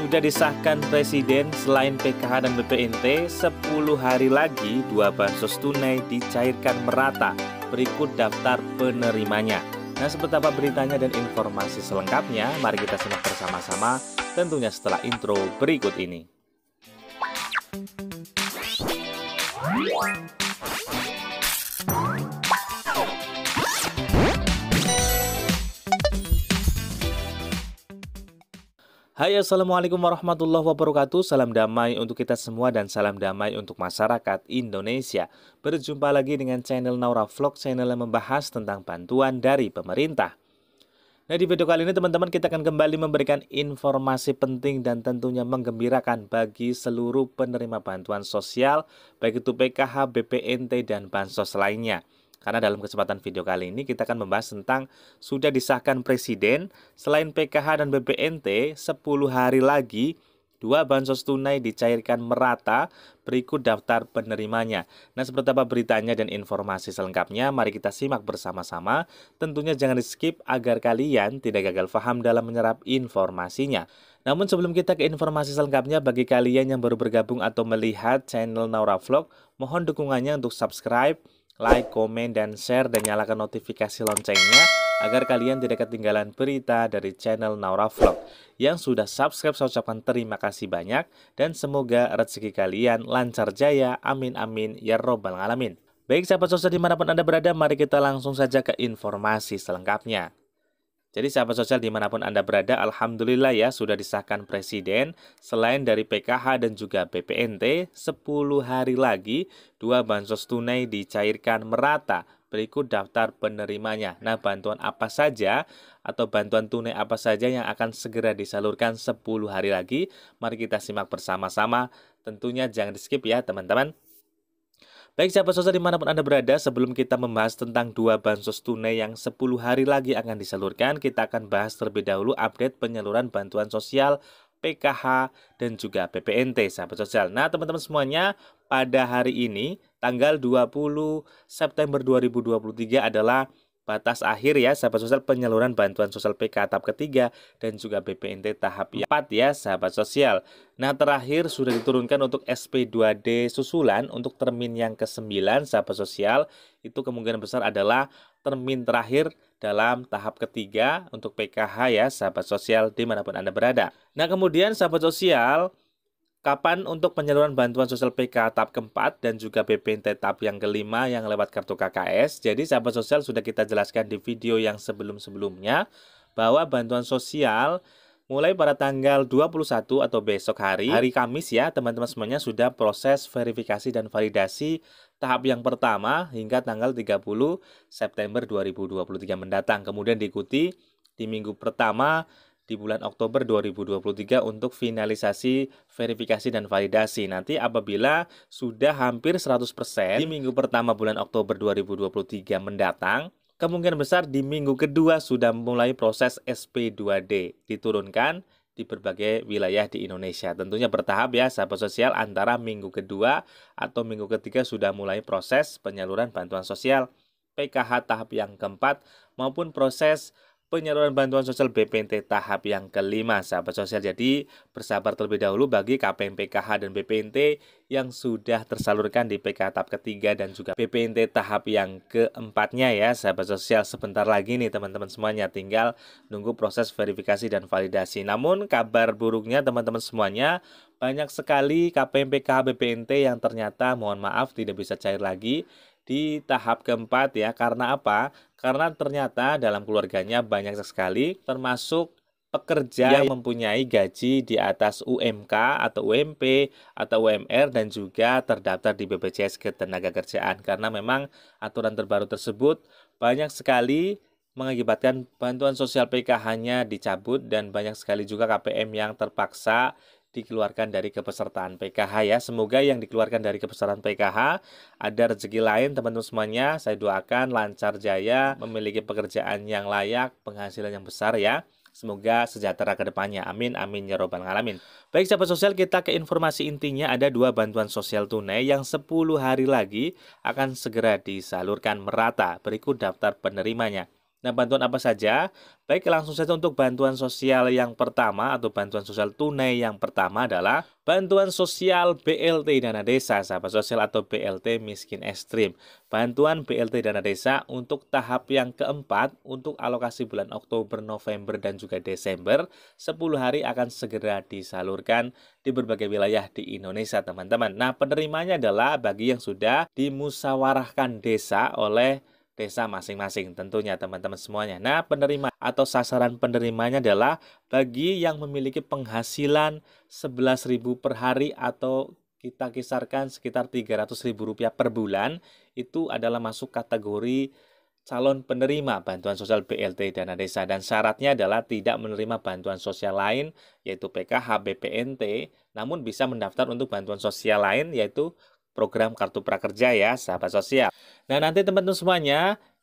sudah disahkan Presiden selain PKH dan BPNT, 10 hari lagi dua bansos tunai dicairkan merata berikut daftar penerimanya. Nah, seperti apa beritanya dan informasi selengkapnya, mari kita simak bersama-sama tentunya setelah intro berikut ini. Hai Assalamualaikum warahmatullahi wabarakatuh Salam damai untuk kita semua dan salam damai untuk masyarakat Indonesia Berjumpa lagi dengan channel Naura Vlog Channel yang membahas tentang bantuan dari pemerintah Nah di video kali ini teman-teman kita akan kembali memberikan informasi penting dan tentunya menggembirakan bagi seluruh penerima bantuan sosial Baik itu PKH, BPNT, dan Bansos lainnya karena dalam kesempatan video kali ini kita akan membahas tentang sudah disahkan Presiden selain PKH dan BPNT, 10 hari lagi Dua bansos tunai dicairkan merata berikut daftar penerimanya. Nah, seperti apa beritanya dan informasi selengkapnya, mari kita simak bersama-sama. Tentunya jangan di-skip agar kalian tidak gagal paham dalam menyerap informasinya. Namun sebelum kita ke informasi selengkapnya, bagi kalian yang baru bergabung atau melihat channel Naura Vlog, mohon dukungannya untuk subscribe, like, komen, dan share, dan nyalakan notifikasi loncengnya agar kalian tidak ketinggalan berita dari channel Naura Vlog. Yang sudah subscribe saya ucapkan terima kasih banyak dan semoga rezeki kalian lancar jaya. Amin amin ya robbal alamin. Baik sahabat sosial dimanapun Anda berada, mari kita langsung saja ke informasi selengkapnya. Jadi sahabat sosial dimanapun Anda berada, Alhamdulillah ya sudah disahkan Presiden. Selain dari PKH dan juga BPNT, 10 hari lagi dua bansos tunai dicairkan merata. Berikut daftar penerimanya. Nah, bantuan apa saja atau bantuan tunai apa saja yang akan segera disalurkan 10 hari lagi? Mari kita simak bersama-sama. Tentunya jangan di skip ya teman-teman. Baik sahabat sosial dimanapun Anda berada, sebelum kita membahas tentang dua bansos tunai yang 10 hari lagi akan disalurkan, kita akan bahas terlebih dahulu update penyaluran bantuan sosial PKH dan juga PPNT sahabat sosial. Nah, teman-teman semuanya, pada hari ini tanggal 20 September 2023 adalah batas akhir ya sahabat sosial penyaluran bantuan sosial PK tahap ketiga dan juga BPNT tahap 4 iya. ya sahabat sosial. Nah terakhir sudah diturunkan untuk SP2D susulan untuk termin yang ke-9 sahabat sosial itu kemungkinan besar adalah termin terakhir dalam tahap ketiga untuk PKH ya sahabat sosial dimanapun Anda berada. Nah kemudian sahabat sosial Kapan untuk penyaluran bantuan sosial PK tahap keempat dan juga BPNT tahap yang kelima yang lewat kartu KKS? Jadi sahabat sosial sudah kita jelaskan di video yang sebelum-sebelumnya bahwa bantuan sosial mulai pada tanggal 21 atau besok hari, hari Kamis ya teman-teman semuanya sudah proses verifikasi dan validasi tahap yang pertama hingga tanggal 30 September 2023 mendatang. Kemudian diikuti di minggu pertama di bulan Oktober 2023 untuk finalisasi verifikasi dan validasi. Nanti apabila sudah hampir 100% di minggu pertama bulan Oktober 2023 mendatang, kemungkinan besar di minggu kedua sudah mulai proses SP2D diturunkan di berbagai wilayah di Indonesia. Tentunya bertahap ya, sahabat sosial antara minggu kedua atau minggu ketiga sudah mulai proses penyaluran bantuan sosial PKH tahap yang keempat maupun proses penyaluran bantuan sosial BPNT tahap yang kelima, sahabat sosial. Jadi, bersabar terlebih dahulu bagi KPM PKH dan BPNT yang sudah tersalurkan di PKH tahap ketiga dan juga BPNT tahap yang keempatnya ya, sahabat sosial. Sebentar lagi nih teman-teman semuanya, tinggal nunggu proses verifikasi dan validasi. Namun, kabar buruknya teman-teman semuanya, banyak sekali KPM PKH BPNT yang ternyata, mohon maaf, tidak bisa cair lagi di tahap keempat ya. Karena apa? Karena ternyata dalam keluarganya banyak sekali termasuk pekerja iya. yang mempunyai gaji di atas UMK atau UMP atau UMR dan juga terdaftar di BPJS Ketenagakerjaan karena memang aturan terbaru tersebut banyak sekali mengakibatkan bantuan sosial PKH-nya dicabut dan banyak sekali juga KPM yang terpaksa dikeluarkan dari kepesertaan PKH ya. Semoga yang dikeluarkan dari kepesertaan PKH ada rezeki lain teman-teman semuanya. Saya doakan lancar jaya, memiliki pekerjaan yang layak, penghasilan yang besar ya. Semoga sejahtera ke depannya. Amin, amin, ya robbal alamin. Baik, sahabat sosial, kita ke informasi intinya ada dua bantuan sosial tunai yang 10 hari lagi akan segera disalurkan merata. Berikut daftar penerimanya. Nah, bantuan apa saja? Baik, langsung saja untuk bantuan sosial yang pertama atau bantuan sosial tunai yang pertama adalah bantuan sosial BLT Dana Desa, sahabat sosial atau BLT miskin ekstrim. Bantuan BLT Dana Desa untuk tahap yang keempat untuk alokasi bulan Oktober, November, dan juga Desember 10 hari akan segera disalurkan di berbagai wilayah di Indonesia, teman-teman. Nah, penerimanya adalah bagi yang sudah dimusawarahkan desa oleh desa masing-masing tentunya teman-teman semuanya. Nah, penerima atau sasaran penerimanya adalah bagi yang memiliki penghasilan 11.000 per hari atau kita kisarkan sekitar ribu rupiah per bulan itu adalah masuk kategori calon penerima bantuan sosial BLT dana desa dan syaratnya adalah tidak menerima bantuan sosial lain yaitu PKH BPNT namun bisa mendaftar untuk bantuan sosial lain yaitu program Kartu Prakerja ya, sahabat sosial. Nah, nanti teman-teman semuanya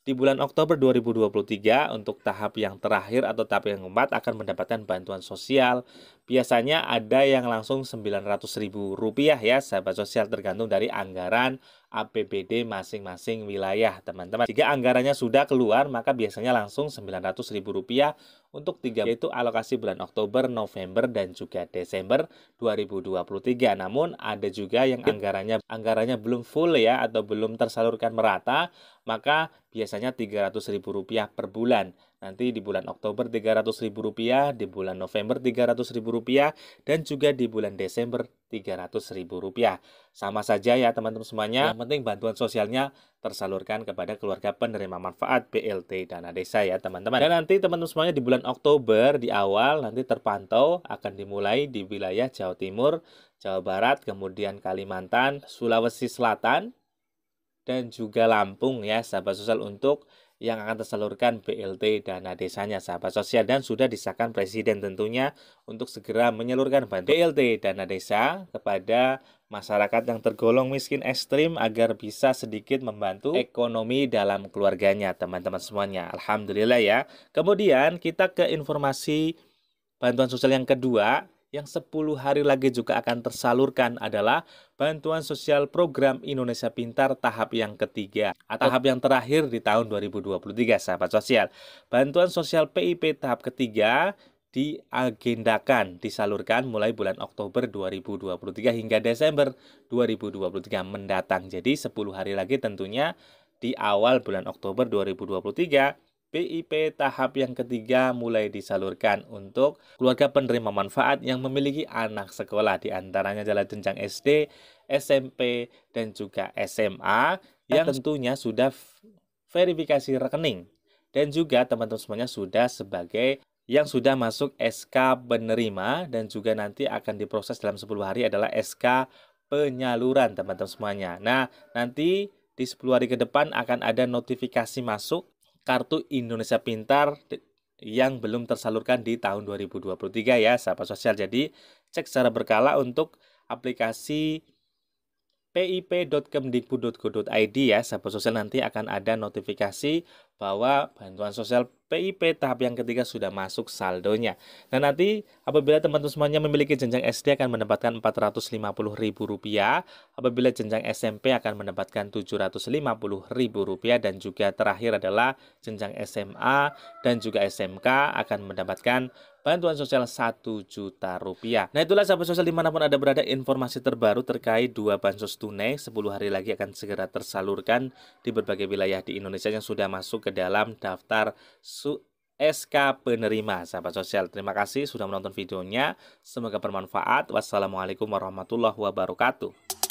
di bulan Oktober 2023 untuk tahap yang terakhir atau tahap yang keempat akan mendapatkan bantuan sosial, biasanya ada yang langsung rp rupiah ya sahabat sosial tergantung dari anggaran APBD masing-masing wilayah teman-teman. Jika anggarannya sudah keluar maka biasanya langsung rp rupiah untuk tiga yaitu alokasi bulan Oktober, November dan juga Desember 2023. Namun ada juga yang anggarannya anggarannya belum full ya atau belum tersalurkan merata maka biasanya rp rupiah per bulan. Nanti di bulan Oktober Rp300.000, di bulan November Rp300.000, dan juga di bulan Desember Rp300.000. Sama saja ya teman-teman semuanya, ya. yang penting bantuan sosialnya tersalurkan kepada keluarga penerima manfaat BLT Dana Desa ya teman-teman. Dan nanti teman-teman semuanya di bulan Oktober di awal nanti terpantau akan dimulai di wilayah Jawa Timur, Jawa Barat, kemudian Kalimantan, Sulawesi Selatan, dan juga Lampung ya sahabat sosial untuk yang akan tersalurkan BLT dana desanya sahabat sosial dan sudah disahkan presiden tentunya untuk segera menyalurkan bantuan BLT dana desa kepada masyarakat yang tergolong miskin ekstrim agar bisa sedikit membantu ekonomi dalam keluarganya teman-teman semuanya Alhamdulillah ya kemudian kita ke informasi bantuan sosial yang kedua yang 10 hari lagi juga akan tersalurkan adalah Bantuan Sosial Program Indonesia Pintar tahap yang ketiga atau tahap yang terakhir di tahun 2023 sahabat sosial. Bantuan Sosial PIP tahap ketiga diagendakan disalurkan mulai bulan Oktober 2023 hingga Desember 2023 mendatang. Jadi 10 hari lagi tentunya di awal bulan Oktober 2023 PIP tahap yang ketiga mulai disalurkan untuk keluarga penerima manfaat yang memiliki anak sekolah di antaranya adalah jenjang SD, SMP, dan juga SMA nah, yang tentunya sudah verifikasi rekening dan juga teman-teman semuanya sudah sebagai yang sudah masuk SK penerima dan juga nanti akan diproses dalam 10 hari adalah SK penyaluran teman-teman semuanya. Nah, nanti di 10 hari ke depan akan ada notifikasi masuk kartu Indonesia Pintar yang belum tersalurkan di tahun 2023 ya sahabat sosial. Jadi cek secara berkala untuk aplikasi pip.kemdikbud.go.id ya sahabat sosial nanti akan ada notifikasi bahwa bantuan sosial PIP tahap yang ketiga sudah masuk saldonya. Nah nanti apabila teman-teman semuanya memiliki jenjang SD akan mendapatkan Rp450.000, apabila jenjang SMP akan mendapatkan Rp750.000 dan juga terakhir adalah jenjang SMA dan juga SMK akan mendapatkan bantuan sosial satu juta rupiah. Nah itulah sahabat sosial dimanapun ada berada informasi terbaru terkait dua bansos tunai 10 hari lagi akan segera tersalurkan di berbagai wilayah di Indonesia yang sudah masuk ke dalam daftar SK penerima sahabat sosial. Terima kasih sudah menonton videonya. Semoga bermanfaat. Wassalamualaikum warahmatullahi wabarakatuh.